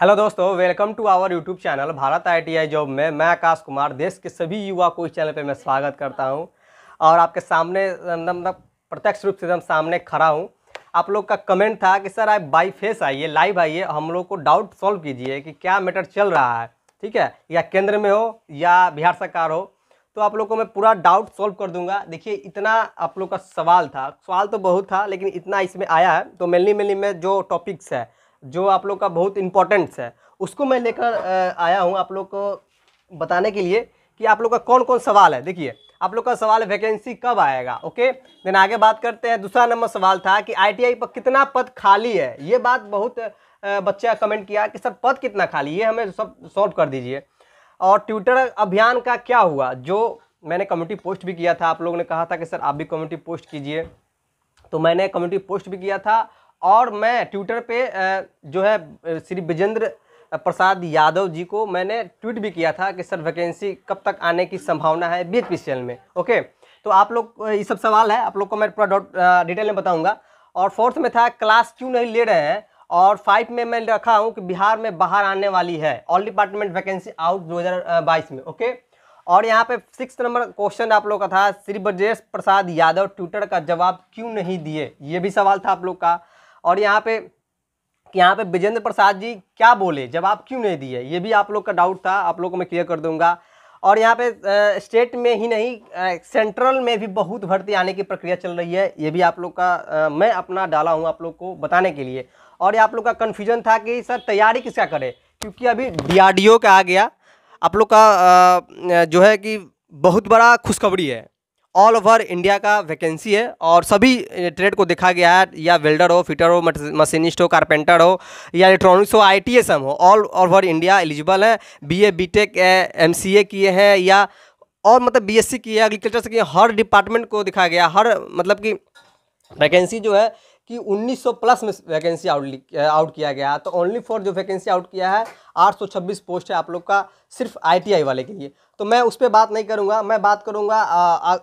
hello दोस्तों welcome to our YouTube channel Bharat ITI job में मैं आकाश कुमार देश के सभी युवा को इस चैनल पर मैं स्वागत करता हूं और आपके सामने मतलब, मतलब प्रत्यक्ष रूप से एकदम सामने खड़ा हूं आप लोग का कमेंट था कि सर आप बाई फेस आइए लाइव आइए हम लोग को डाउट सॉल्व कीजिए कि क्या मैटर चल रहा है ठीक है या केंद्र में हो या बिहार सरकार हो तो आप लोग को मैं पूरा डाउट सॉल्व कर दूंगा देखिए इतना आप लोग का सवाल था सवाल तो बहुत था लेकिन इतना इसमें आया है तो मेनली मेनली में जो टॉपिक्स है जो आप लोग का बहुत इम्पोर्टेंट्स है उसको मैं लेकर आया हूँ आप लोग को बताने के लिए कि आप लोग का कौन कौन सवाल है देखिए आप लोग का सवाल है वैकेंसी कब आएगा ओके देन आगे बात करते हैं दूसरा नंबर सवाल था कि आईटीआई पर कितना पद खाली है ये बात बहुत बच्चे कमेंट किया कि सर पद कितना खाली ये हमें सब सॉल्व कर दीजिए और ट्विटर अभियान का क्या हुआ जो मैंने कम्युनिटी पोस्ट भी किया था आप लोगों ने कहा था कि सर आप भी कम्युनिटी पोस्ट कीजिए तो मैंने कम्युनिटी पोस्ट भी किया था और मैं ट्विटर पे जो है श्री विजेंद्र प्रसाद यादव जी को मैंने ट्वीट भी किया था कि सर वैकेंसी कब तक आने की संभावना है बी में ओके तो आप लोग ये सब सवाल है आप लोग को मैं पूरा डॉट डिटेल में बताऊंगा और फोर्थ में था क्लास क्यों नहीं ले रहे हैं और फाइव में मैं रखा हूँ कि बिहार में बाहर आने वाली है ऑल डिपार्टमेंट वैकेंसी आउट 2022 में ओके और यहाँ पे सिक्स नंबर क्वेश्चन आप लोग का था श्री ब्रजेश प्रसाद यादव ट्विटर का जवाब क्यों नहीं दिए ये भी सवाल था आप लोग का और यहाँ पे यहाँ पे विजेंद्र प्रसाद जी क्या बोले जवाब क्यों नहीं दिए ये भी आप लोग का डाउट था आप लोग को मैं क्लियर कर दूंगा और यहाँ पे स्टेट में ही नहीं सेंट्रल में भी बहुत भर्ती आने की प्रक्रिया चल रही है ये भी आप लोग का आ, मैं अपना डाला हूँ आप लोग को बताने के लिए और ये आप लोग का कन्फ्यूजन था कि सर तैयारी किसका करें क्योंकि अभी डी का आ गया आप लोग का आ, जो है कि बहुत बड़ा खुशखबरी है ऑल ओवर इंडिया का वैकेंसी है और सभी ट्रेड को देखा गया है या वेल्डर हो फिटर हो मशीनिस्ट हो कारपेंटर हो या इलेक्ट्रॉनिक्स हो आई टी एस एम हो ऑल ओवर इंडिया एलिजिबल है B A B tech M C A किए हैं या और मतलब बी एस सी किए एग्रीकल्चर से किए हर डिपार्टमेंट को दिखाया गया हर मतलब कि वैकेंसी जो है कि 1900 प्लस में वैकेंसी आउट आउट किया गया तो ओनली फॉर जो वैकेंसी आउट किया है 826 पोस्ट है आप लोग का सिर्फ आईटीआई वाले के लिए तो मैं उस पर बात नहीं करूंगा मैं बात करूंगा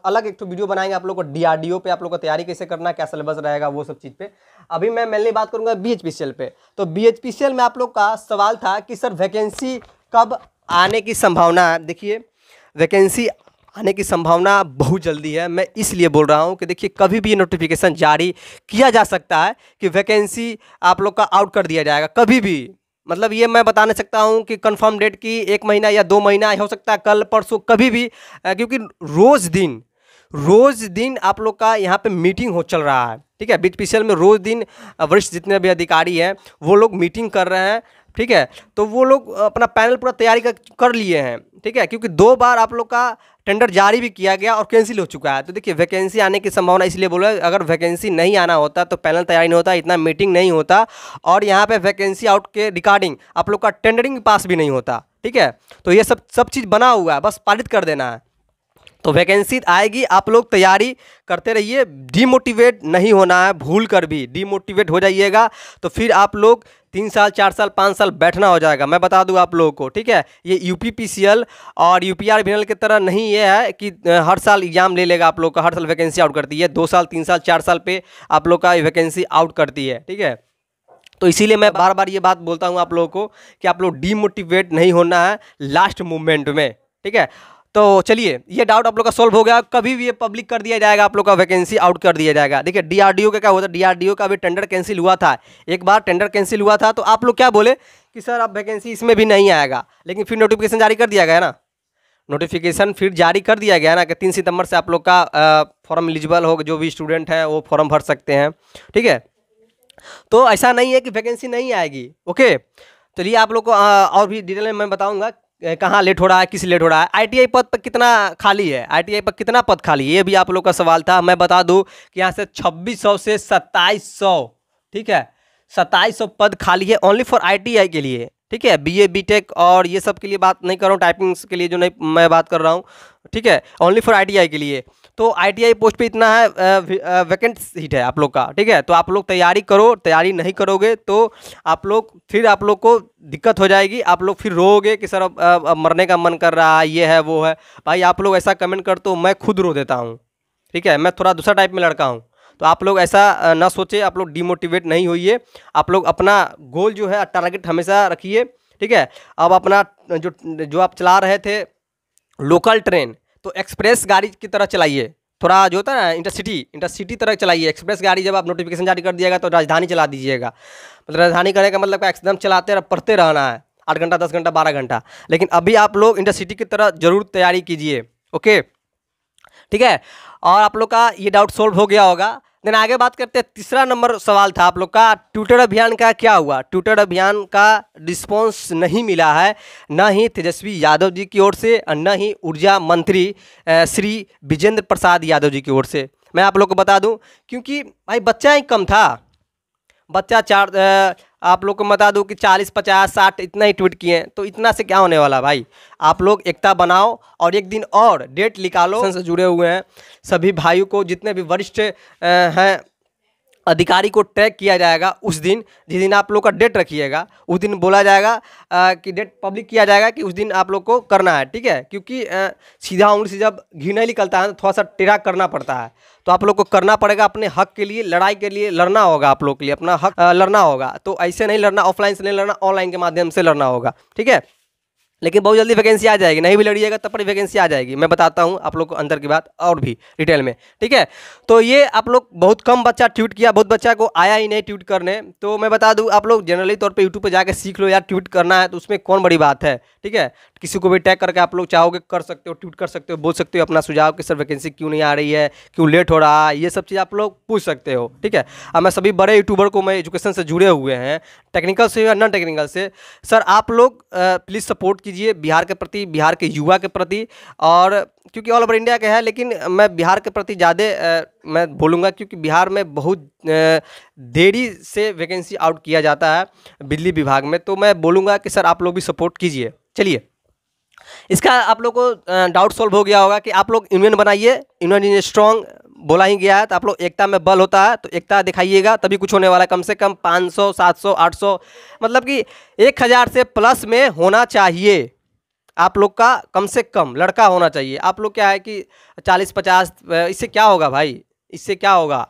अलग एक तो वीडियो बनाएंगे आप लोग को डीआरडीओ पे आप लोग को तैयारी कैसे करना क्या सिलेबस रहेगा वो सब चीज़ पे अभी मैं मेनली बात करूँगा बी पे तो बीएचपीसीएल में आप लोग का सवाल था कि सर वैकेंसी कब आने की संभावना है देखिए वैकेंसी आने की संभावना बहुत जल्दी है मैं इसलिए बोल रहा हूँ कि देखिए कभी भी ये नोटिफिकेशन जारी किया जा सकता है कि वैकेंसी आप लोग का आउट कर दिया जाएगा कभी भी मतलब ये मैं बताने सकता हूँ कि कंफर्म डेट की एक महीना या दो महीना हो सकता है कल परसों कभी भी क्योंकि रोज़ दिन रोज़ दिन आप लोग का यहाँ पे मीटिंग हो चल रहा है ठीक है बीच पी में रोज़ दिन वरिष्ठ जितने भी अधिकारी हैं वो लोग मीटिंग कर रहे हैं ठीक है तो वो लोग अपना पैनल पूरा तैयारी कर कर लिए हैं ठीक है क्योंकि दो बार आप लोग का टेंडर जारी भी किया गया और कैंसिल हो चुका है तो देखिए वैकेंसी आने की संभावना इसलिए बोल रहे अगर वैकेंसी नहीं आना होता तो पैनल तैयारी नहीं होता इतना मीटिंग नहीं होता और यहाँ पे वैकेंसी आउट के रिकॉर्डिंग आप लोग का टेंडरिंग पास भी नहीं होता ठीक है तो ये सब सब चीज़ बना हुआ है बस पारित कर देना है तो वैकेंसी आएगी आप लोग तैयारी करते रहिए डीमोटिवेट नहीं होना है भूल कर भी डीमोटिवेट हो जाइएगा तो फिर आप लोग तीन साल चार साल पाँच साल बैठना हो जाएगा मैं बता दूँ आप लोगों को ठीक है ये यू और यू पी की तरह नहीं ये है कि हर साल एग्ज़ाम ले लेगा आप लोग का हर साल वैकेंसी आउट करती है दो साल तीन साल चार साल पे आप लोग का वैकेंसी आउट करती है ठीक है तो इसीलिए मैं बार बार ये बात बोलता हूँ आप लोगों को कि आप लोग डीमोटिवेट नहीं होना है लास्ट मोमेंट में ठीक है तो चलिए ये डाउट आप लोग का सॉल्व हो गया कभी भी ये पब्लिक कर दिया जाएगा आप लोग का वैकेंसी आउट कर दिया जाएगा देखिए डीआरडीओ का क्या होता है डीआरडीओ का भी टेंडर कैंसिल हुआ था एक बार टेंडर कैंसिल हुआ था तो आप लोग क्या बोले कि सर अब वैकेंसी इसमें भी नहीं आएगा लेकिन फिर नोटिफिकेशन जारी कर दिया गया ना नोटिफिकेशन फिर जारी कर दिया गया ना कि तीन सितंबर से आप लोग का फॉर्म एलिजिबल हो जो भी स्टूडेंट है वो फॉर्म भर सकते हैं ठीक है तो ऐसा नहीं है कि वैकेंसी नहीं आएगी ओके चलिए आप लोग को और भी डिटेल में मैं बताऊँगा कहाँ लेट हो रहा है किस लेट हो रहा है आईटीआई पद पर कितना खाली है आईटीआई पर कितना पद खाली है ये भी आप लोग का सवाल था मैं बता दूँ कि यहाँ से 2600 से 2700 ठीक है 2700 पद खाली है ओनली फॉर आईटीआई के लिए ठीक है बीए बीटेक और ये सब के लिए बात नहीं कर रहा हूँ टाइपिंग्स के लिए जो नहीं मैं बात कर रहा हूँ ठीक है ओनली फॉर आईटीआई के लिए तो आईटीआई पोस्ट पे इतना है वैकेंट सीट है आप लोग का ठीक है तो आप लोग तैयारी करो तैयारी नहीं करोगे तो आप लोग फिर आप लोग को दिक्कत हो जाएगी आप लोग फिर रोओगे कि सर अब, अब, अब मरने का मन कर रहा है ये है वो है भाई आप लोग ऐसा कमेंट कर तो मैं खुद रो देता हूँ ठीक है मैं थोड़ा दूसरा टाइप में लड़का हूँ तो आप लोग ऐसा ना सोचे आप लोग डिमोटिवेट नहीं होइए आप लोग अपना गोल जो है टारगेट हमेशा रखिए ठीक है अब अपना जो जो आप चला रहे थे लोकल ट्रेन तो एक्सप्रेस गाड़ी की तरह चलाइए थोड़ा जो होता है ना इंटरसिटी इंटरसिटी तरह चलाइए एक्सप्रेस गाड़ी जब आप नोटिफिकेशन जारी कर दिएगा तो राजधानी चला दीजिएगा मतलब राजधानी करने का मतलब एकदम चलाते रह, पढ़ते रहना है आठ घंटा दस घंटा बारह घंटा लेकिन अभी आप लोग इंटरसिटी की तरह जरूर तैयारी कीजिए ओके ठीक है और आप लोग का ये डाउट सोल्व हो गया होगा देन आगे बात करते हैं तीसरा नंबर सवाल था आप लोग का ट्विटर अभियान का क्या हुआ ट्विटर अभियान का रिस्पॉन्स नहीं मिला है न ही तेजस्वी यादव जी की ओर से और न ही ऊर्जा मंत्री श्री विजेंद्र प्रसाद यादव जी की ओर से मैं आप लोग को बता दूं क्योंकि भाई बच्चा ही कम था बच्चा चार आप लोग को बता दूँ कि चालीस पचास साठ इतना ही ट्वीट किए हैं तो इतना से क्या होने वाला भाई आप लोग एकता बनाओ और एक दिन और डेट निकालो से जुड़े हुए हैं सभी भाइयों को जितने भी वरिष्ठ हैं अधिकारी को ट्रैक किया जाएगा उस दिन जिस दिन आप लोग का डेट रखिएगा उस दिन बोला जाएगा आ, कि डेट पब्लिक किया जाएगा कि उस दिन आप लोग को करना है ठीक है क्योंकि आ, सीधा उम्र से जब घी नहीं निकलता है तो थोड़ा सा टेरा करना पड़ता है तो आप लोग को करना पड़ेगा अपने हक के लिए लड़ाई के लिए लड़ना होगा आप लोग के लिए अपना हक आ, लड़ना होगा तो ऐसे नहीं लड़ना ऑफलाइन से नहीं लड़ना ऑनलाइन के माध्यम से लड़ना होगा ठीक है लेकिन बहुत जल्दी वैकेंसी आ जाएगी नहीं भी लड़िएगा तब पर वैकेंसी आ जाएगी मैं बताता हूँ आप लोग को अंदर की बात और भी डिटेल में ठीक है तो ये आप लोग बहुत कम बच्चा ट्वीट किया बहुत बच्चा को आया ही नहीं ट्वीट करने तो मैं बता दूँ आप लोग जनरली तौर पर यूट्यूब पर जाकर सीख लो यार ट्वीट करना है तो उसमें कौन बड़ी बात है ठीक है किसी को भी टैग करके आप लोग चाहोगे कर सकते हो ट्वीट कर सकते हो बोल सकते हो अपना सुझाव कि सर वैकेंसी क्यों नहीं आ रही है क्यों लेट हो रहा है ये सब चीज़ आप लोग पूछ सकते हो ठीक है अब मैं सभी बड़े यूट्यूबर को मैं एजुकेशन से जुड़े हुए हैं टेक्निकल से या नॉन टेक्निकल से सर आप लोग प्लीज़ सपोर्ट कीजिए बिहार के प्रति बिहार के युवा के प्रति और क्योंकि ऑल ओवर इंडिया के हैं लेकिन मैं बिहार के प्रति ज़्यादा मैं बोलूँगा क्योंकि बिहार में बहुत देरी से वैकेंसी आउट किया जाता है बिजली विभाग में तो मैं बोलूँगा कि सर आप लोग भी सपोर्ट कीजिए चलिए इसका आप लोग को डाउट सॉल्व हो गया होगा कि आप लोग यूनियन बनाइए यूनियन इज स्ट्रॉन्ग बोला ही गया है तो आप लोग एकता में बल होता है तो एकता दिखाइएगा तभी कुछ होने वाला है कम से कम 500 700 800 मतलब कि 1000 से प्लस में होना चाहिए आप लोग का कम से कम लड़का होना चाहिए आप लोग क्या है कि 40 50 इससे क्या होगा भाई इससे क्या होगा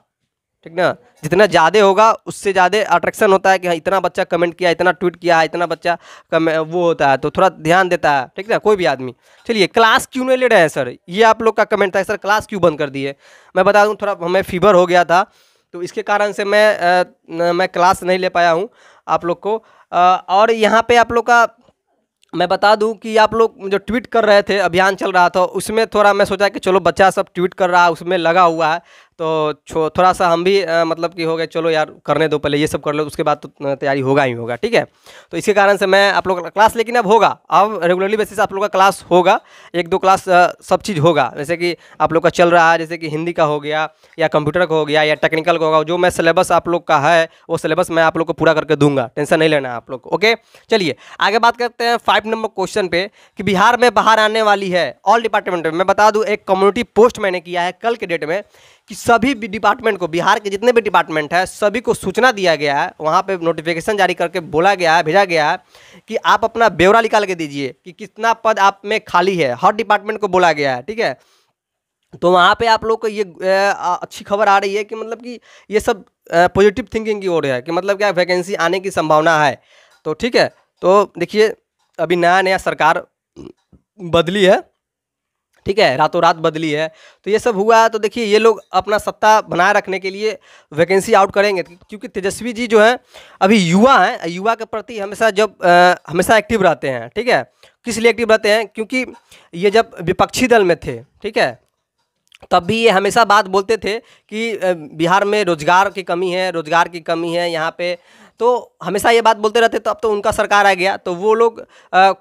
ठीक ना जितना ज़्यादा होगा उससे ज़्यादा अट्रैक्शन होता है कि हाँ इतना बच्चा कमेंट किया इतना ट्वीट किया है इतना बच्चा कम वो होता है तो थोड़ा ध्यान देता है ठीक ना कोई भी आदमी चलिए क्लास क्यों नहीं ले रहे हैं सर ये आप लोग का कमेंट था सर क्लास क्यों बंद कर दिए मैं बता दूँ थोड़ा हमें फीवर हो गया था तो इसके कारण से मैं आ, न, मैं क्लास नहीं ले पाया हूँ आप लोग को आ, और यहाँ पे आप लोग का मैं बता दूं कि आप लोग जो ट्वीट कर रहे थे अभियान चल रहा था उसमें थोड़ा मैं सोचा कि चलो बच्चा सब ट्वीट कर रहा है उसमें लगा हुआ है तो छो थोड़ा सा हम भी आ, मतलब कि हो गए चलो यार करने दो पहले ये सब कर लो उसके बाद तो तैयारी होगा ही होगा ठीक है तो इसी कारण से मैं आप लोग का क्लास लेकिन अब होगा अब रेगुलरली बेसिस आप लोग का क्लास होगा एक दो क्लास आ, सब चीज़ होगा जैसे कि आप लोग का चल रहा है जैसे कि हिंदी का हो गया या कंप्यूटर का हो गया या टेक्निकल का होगा जो मैं सिलेबस आप लोग का है वो सिलेबस मैं आप लोग को पूरा करके दूंगा टेंशन नहीं लेना आप लोग को ओके चलिए आगे बात करते हैं फाइव नंबर क्वेश्चन पर कि बिहार में बाहर आने वाली है ऑल डिपार्टमेंट में मैं बता दूँ एक कम्युनिटी पोस्ट मैंने किया है कल के डेट में कि सभी डिपार्टमेंट को बिहार के जितने भी डिपार्टमेंट हैं सभी को सूचना दिया गया है वहाँ पे नोटिफिकेशन जारी करके बोला गया है भेजा गया है कि आप अपना ब्यौरा निकाल के दीजिए कि कितना पद आप में खाली है हर डिपार्टमेंट को बोला गया है ठीक है तो वहाँ पे आप लोग को ये अच्छी खबर आ रही है कि मतलब कि ये सब पॉजिटिव थिंकिंग की ओर है कि मतलब क्या वैकेंसी आने की संभावना है तो ठीक है तो देखिए अभी नया नया सरकार बदली है ठीक है रातों रात बदली है तो ये सब हुआ है तो देखिए ये लोग अपना सत्ता बनाए रखने के लिए वैकेंसी आउट करेंगे क्योंकि तेजस्वी जी जो हैं अभी युवा हैं युवा के प्रति हमेशा जब आ, हमेशा एक्टिव रहते हैं ठीक है किस लिए एक्टिव रहते हैं क्योंकि ये जब विपक्षी दल में थे ठीक है तब भी ये हमेशा बात बोलते थे कि बिहार में रोज़गार की कमी है रोज़गार की कमी है यहाँ पे तो हमेशा ये बात बोलते रहते तो अब तो उनका सरकार आ गया तो वो लोग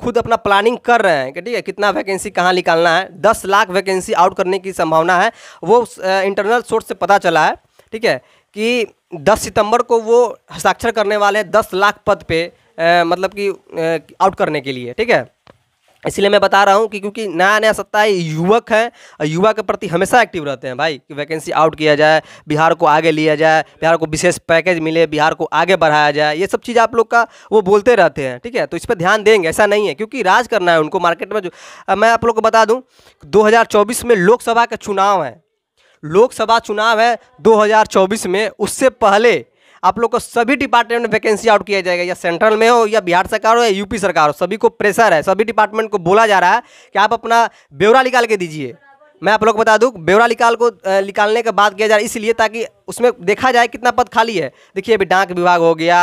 खुद अपना प्लानिंग कर रहे हैं कि ठीक है कितना वैकेंसी कहाँ निकालना है दस लाख वैकेंसी आउट करने की संभावना है वो इंटरनल सोर्स से पता चला है ठीक है कि 10 सितंबर को वो हस्ताक्षर करने वाले हैं दस लाख पद पे आ, मतलब कि आउट करने के लिए ठीक है इसलिए मैं बता रहा हूँ कि क्योंकि नया नया सत्ता है युवक है और युवा के प्रति हमेशा एक्टिव रहते हैं भाई कि वैकेंसी आउट किया जाए बिहार को आगे लिया जाए बिहार को विशेष पैकेज मिले बिहार को आगे बढ़ाया जाए ये सब चीज़ आप लोग का वो बोलते रहते हैं ठीक है तो इस पर ध्यान देंगे ऐसा नहीं है क्योंकि राज करना है उनको मार्केट में जो मैं आप लोग को बता दूँ दो में लोकसभा का चुनाव है लोकसभा चुनाव है दो में उससे पहले आप लोग को सभी डिपार्टमेंट में वैकेंसी आउट किया जाएगा या सेंट्रल में हो या बिहार सरकार हो या यूपी सरकार हो सभी को प्रेशर है सभी डिपार्टमेंट को बोला जा रहा है कि आप अपना ब्यौरा निकाल के दीजिए मैं आप लोग को बता दूँ ब्यौरा निकाल को निकालने के बाद किया जा रहा है इसलिए ताकि उसमें देखा जाए कितना पद खाली है देखिए अभी डाक विभाग हो गया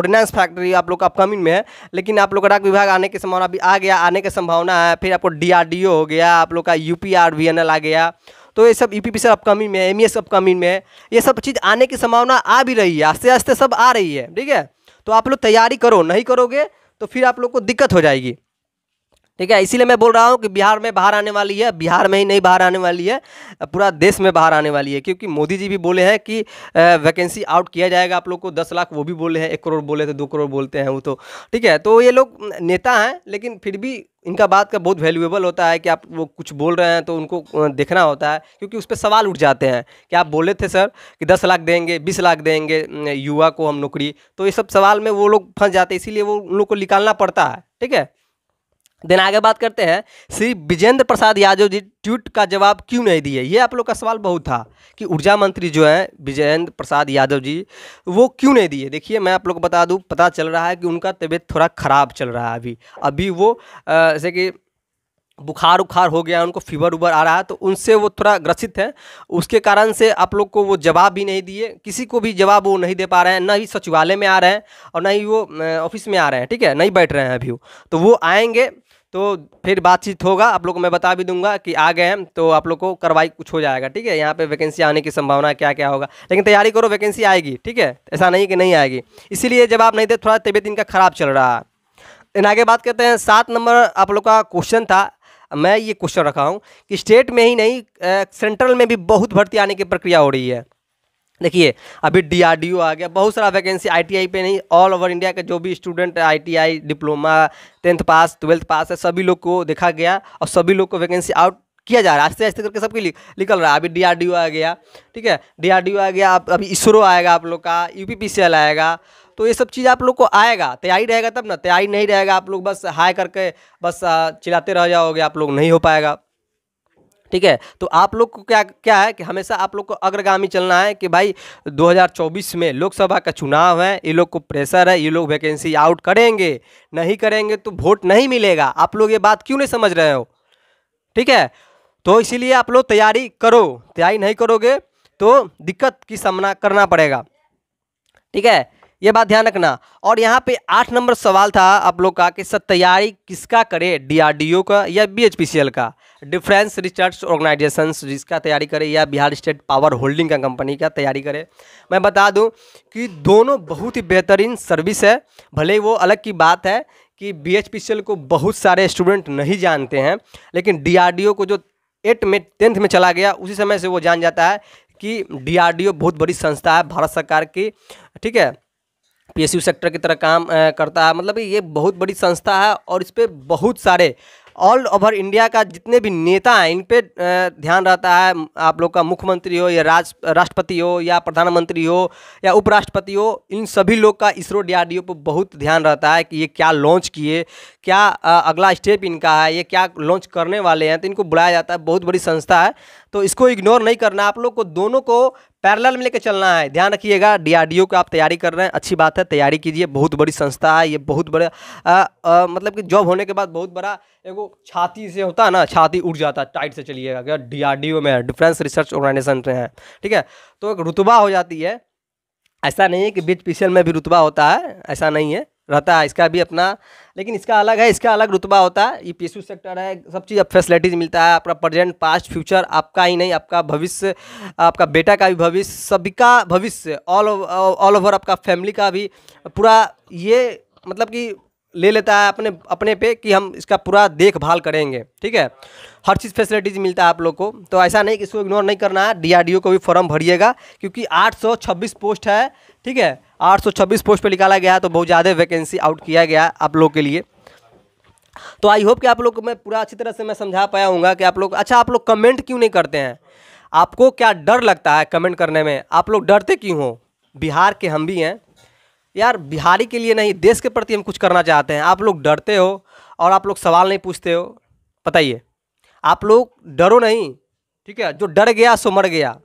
ऑर्डिनेंस फैक्ट्री आप लोग का अपकमिंग में है लेकिन आप लोग का डाक विभाग आने की संभावना अभी आ गया आने की संभावना है फिर आपको डी हो गया आप लोग का यू पी आ गया तो ये सब ई e अपकमिंग में एम अपकमिंग e में ये सब चीज़ आने की संभावना आ भी रही है आस्ते आस्ते सब आ रही है ठीक है तो आप लोग तैयारी करो नहीं करोगे तो फिर आप लोग को दिक्कत हो जाएगी ठीक है इसीलिए मैं बोल रहा हूँ कि बिहार में बाहर आने वाली है बिहार में ही नहीं बाहर आने वाली है पूरा देश में बाहर आने वाली है क्योंकि मोदी जी भी बोले हैं कि वैकेंसी आउट किया जाएगा आप लोग को दस लाख वो भी बोले हैं एक करोड़ बोले थे दो करोड़ बोलते हैं वो तो ठीक है तो ये लोग नेता हैं लेकिन फिर भी इनका बात का बहुत वैल्यूएबल होता है कि आप वो कुछ बोल रहे हैं तो उनको देखना होता है क्योंकि उस पर सवाल उठ जाते हैं कि आप बोले थे सर कि दस लाख देंगे बीस लाख देंगे युवा को हम नौकरी तो ये सब सवाल में वो लोग फंस जाते हैं इसीलिए वो उन लोग को निकालना पड़ता है ठीक है देन आगे बात करते हैं श्री विजेंद्र प्रसाद यादव जी ट्वीट का जवाब क्यों नहीं दिए ये आप लोग का सवाल बहुत था कि ऊर्जा मंत्री जो हैं विजेंद्र प्रसाद यादव जी वो क्यों नहीं दिए देखिए मैं आप लोग को बता दूं पता चल रहा है कि उनका तबीयत थोड़ा ख़राब चल रहा है अभी अभी वो जैसे कि बुखार उखार हो गया उनको फीवर उबर आ रहा है तो उनसे वो थोड़ा ग्रसित है उसके कारण से आप लोग को वो जवाब भी नहीं दिए किसी को भी जवाब वो नहीं दे पा रहे हैं ना ही सचिवालय में आ रहे हैं और ना ही वो ऑफिस में आ रहे हैं ठीक है नहीं बैठ रहे हैं अभी वो तो वो आएंगे तो फिर बातचीत होगा आप लोग को मैं बता भी दूंगा कि आ गए हैं तो आप लोग को कार्रवाई कुछ हो जाएगा ठीक है यहाँ पे वैकेंसी आने की संभावना क्या क्या होगा लेकिन तैयारी करो वैकेंसी आएगी ठीक है ऐसा नहीं कि नहीं आएगी इसीलिए जब आप नहीं थे थोड़ा तबीयत इनका ख़राब चल रहा है इन आगे बात करते हैं सात नंबर आप लोग का क्वेश्चन था मैं ये क्वेश्चन रखा हूँ कि स्टेट में ही नहीं सेंट्रल में भी बहुत भर्ती आने की प्रक्रिया हो रही है देखिए अभी डीआरडीओ आ गया बहुत सारा वैकेंसी आईटीआई पे नहीं ऑल ओवर इंडिया के जो भी student ITI diploma tenth pass twelfth pass है सभी लोग को देखा गया और सभी लोग को वैकेंसी आउट किया जा रहा है आस्ते आस्ते करके सबके लिए निकल रहा है अभी डीआरडीओ आ गया ठीक है डीआरडीओ आ गया आप अभी इसरो आएगा आप लोग का यूपीपीसीएल आएगा तो ये सब चीज़ आप लोग को आएगा तैयारी रहेगा तब ना तैयारी नहीं रहेगा आप लोग बस हाई करके बस चिलते रह जाओगे आप लोग नहीं हो पाएगा ठीक है तो आप लोग को क्या क्या है कि हमेशा आप लोग को अग्रगामी चलना है कि भाई 2024 में लोकसभा का चुनाव है ये लोग को प्रेशर है ये लोग वैकेंसी आउट करेंगे नहीं करेंगे तो वोट नहीं मिलेगा आप लोग ये बात क्यों नहीं समझ रहे हो ठीक है तो इसीलिए आप लोग तैयारी करो तैयारी नहीं करोगे तो दिक्कत की सामना करना पड़ेगा ठीक है ये बात ध्यान रखना और यहाँ पे आठ नंबर सवाल था आप लोग का कि सर तैयारी किसका करे डीआरडीओ का या बीएचपीसीएल का डिफेंस रिसर्च ऑर्गेनाइजेशन जिसका तैयारी करे या बिहार स्टेट पावर होल्डिंग का कंपनी का तैयारी करे मैं बता दूं कि दोनों बहुत ही बेहतरीन सर्विस है भले ही वो अलग की बात है कि बी को बहुत सारे स्टूडेंट नहीं जानते हैं लेकिन डी को जो एट में टेंथ में चला गया उसी समय से वो जान जाता है कि डी बहुत बड़ी संस्था है भारत सरकार की ठीक है पी सेक्टर की तरह काम करता है मतलब ये बहुत बड़ी संस्था है और इस पर बहुत सारे ऑल ओवर इंडिया का जितने भी नेता हैं इन पे ध्यान रहता है आप लोग का मुख्यमंत्री हो या राज राष्ट्रपति हो या प्रधानमंत्री हो या उपराष्ट्रपति हो इन सभी लोग का इसरो डी पर बहुत ध्यान रहता है कि ये क्या लॉन्च किए क्या अगला स्टेप इनका है ये क्या लॉन्च करने वाले हैं तो इनको बुलाया जाता है बहुत बड़ी संस्था है तो इसको इग्नोर नहीं करना आप लोग को दोनों को पैरेलल में लेकर चलना है ध्यान रखिएगा डीआरडीओ की आप तैयारी कर रहे हैं अच्छी बात है तैयारी कीजिए बहुत बड़ी संस्था है ये बहुत बड़ा मतलब कि जॉब होने के बाद बहुत बड़ा एगो छाती से होता है ना छाती उठ जाता है टाइट से चलिएगा क्या डीआरडीओ में है डिफेंस रिसर्च ऑर्गेनाइजेशन में है ठीक है तो एक रुतबा हो जाती है ऐसा नहीं है कि बीच पी में भी रुतबा होता है ऐसा नहीं है रहता है इसका भी अपना लेकिन इसका अलग है इसका अलग रुतबा होता है ये पीसू सेक्टर है सब चीज़ अब फैसिलिटीज़ मिलता है आपका प्रेजेंट पास्ट फ्यूचर आपका ही नहीं आपका भविष्य आपका बेटा का भी भविष्य सभी का भविष्य ऑल ऑल ओवर आपका फैमिली का भी पूरा ये मतलब कि ले लेता है अपने अपने पे कि हम इसका पूरा देखभाल करेंगे ठीक है हर चीज़ फैसिलिटीज़ मिलता है आप लोग को तो ऐसा नहीं कि इसको इग्नोर नहीं करना है डीआरडीओ को भी फॉर्म भरिएगा क्योंकि 826 पोस्ट है ठीक है 826 पोस्ट पे निकाला गया है तो बहुत ज़्यादा वैकेंसी आउट किया गया आप लोग के लिए तो आई होप कि आप लोग को मैं पूरा अच्छी तरह से मैं समझा पाया हूँ कि आप लोग अच्छा आप लोग कमेंट क्यों नहीं करते हैं आपको क्या डर लगता है कमेंट करने में आप लोग डरते क्यों हो बिहार के हम भी हैं यार बिहारी के लिए नहीं देश के प्रति हम कुछ करना चाहते हैं आप लोग डरते हो और आप लोग सवाल नहीं पूछते हो बताइए आप लोग डरो नहीं ठीक है जो डर गया सो मर गया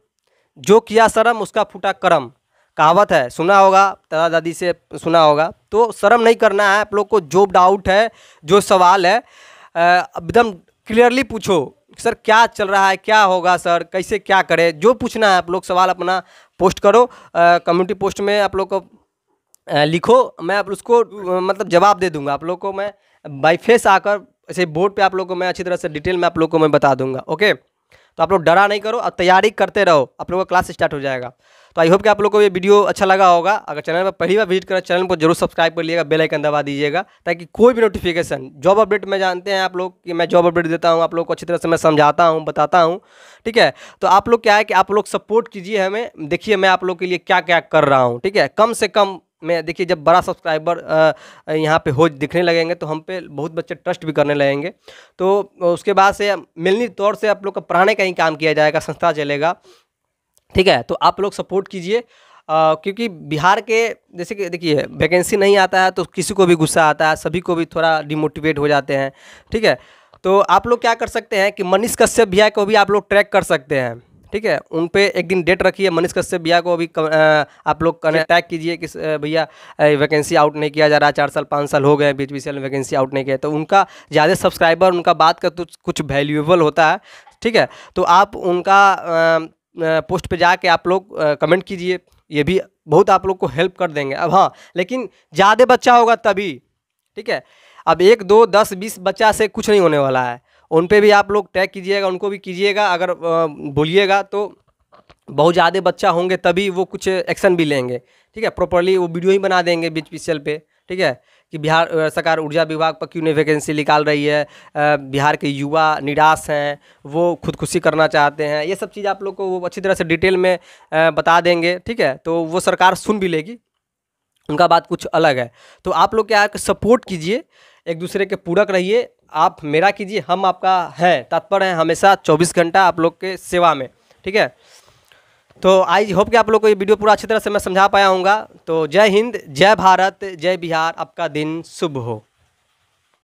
जो किया शर्म उसका फूटा करम कहावत है सुना होगा दादा दादी से सुना होगा तो शर्म नहीं करना है आप लोग को जो डाउट है जो सवाल है एकदम क्लियरली पूछो सर क्या चल रहा है क्या होगा सर कैसे क्या करें जो पूछना है आप लोग सवाल अपना पोस्ट करो कम्युनिटी पोस्ट में आप लोग को लिखो मैं आप उसको मतलब जवाब दे दूंगा आप लोग को मैं बाई फेस आकर ऐसे बोर्ड पे आप लोग को मैं अच्छी तरह से डिटेल में आप लोग को मैं बता दूंगा ओके तो आप लोग डरा नहीं करो और तैयारी करते रहो आप लोगों का क्लास स्टार्ट हो जाएगा तो आई होप कि आप लोगों को ये वीडियो अच्छा लगा होगा अगर चैनल पर पहली बार विजिट करें चैनल को जरूर सब्सक्राइब कर लीजिएगा बेल आइकन दबा दीजिएगा ताकि कोई भी नोटिफिकेशन जॉब अपडेट में जानते हैं आप लोग कि मैं जॉब अपडेट देता हूँ आप लोग को अच्छी तरह से मैं समझाता हूँ बताता हूँ ठीक है तो आप लोग क्या है कि आप लोग सपोर्ट कीजिए हमें देखिए मैं आप लोग के लिए क्या क्या कर रहा हूँ ठीक है कम से कम में देखिए जब बड़ा सब्सक्राइबर यहाँ पे हो दिखने लगेंगे तो हम पे बहुत बच्चे ट्रस्ट भी करने लगेंगे तो उसके बाद से मिलनी तौर से आप लोग का पढ़ाने का ही काम किया जाएगा संस्था चलेगा ठीक है तो आप लोग सपोर्ट कीजिए क्योंकि बिहार के जैसे कि देखिए वैकेंसी नहीं आता है तो किसी को भी गुस्सा आता है सभी को भी थोड़ा डिमोटिवेट हो जाते हैं ठीक है तो आप लोग क्या कर सकते हैं कि मनीष कश्यप भैया को भी आप लोग ट्रैक कर सकते हैं ठीक है उन पर एक दिन डेट रखिए मनीष कश्यप भैया को अभी आप लोग कनेक्टैक कीजिए कि भैया वैकेंसी आउट नहीं किया जा रहा चार साल पाँच साल हो गए बीच बीच में वैकेंसी आउट नहीं किया तो उनका ज़्यादा सब्सक्राइबर उनका बात का तो कुछ वैल्यूएबल होता है ठीक है तो आप उनका पोस्ट पर जाके आप लोग कमेंट कीजिए ये भी बहुत आप लोग को हेल्प कर देंगे अब हाँ लेकिन ज़्यादा बच्चा होगा तभी ठीक है अब एक दो दस बीस बच्चा से कुछ नहीं होने वाला है उन पर भी आप लोग टैग कीजिएगा उनको भी कीजिएगा अगर बोलिएगा तो बहुत ज़्यादा बच्चा होंगे तभी वो कुछ एक्शन भी लेंगे ठीक है प्रॉपरली वो वीडियो ही बना देंगे बीच पी पे ठीक है कि बिहार सरकार ऊर्जा विभाग पर क्यों नहीं वैकेंसी निकाल रही है बिहार के युवा निराश हैं वो खुदकुशी करना चाहते हैं ये सब चीज़ आप लोग को वो अच्छी तरह से डिटेल में बता देंगे ठीक है तो वो सरकार सुन भी लेगी उनका बात कुछ अलग है तो आप लोग क्या है सपोर्ट कीजिए एक दूसरे के पूरक रहिए आप मेरा कीजिए हम आपका हैं तत्पर हैं हमेशा चौबीस घंटा आप लोग के सेवा में ठीक है तो आई होप कि आप लोग को ये वीडियो पूरा अच्छी तरह से मैं समझा पाया हूँगा तो जय हिंद जय भारत जय बिहार आपका दिन शुभ हो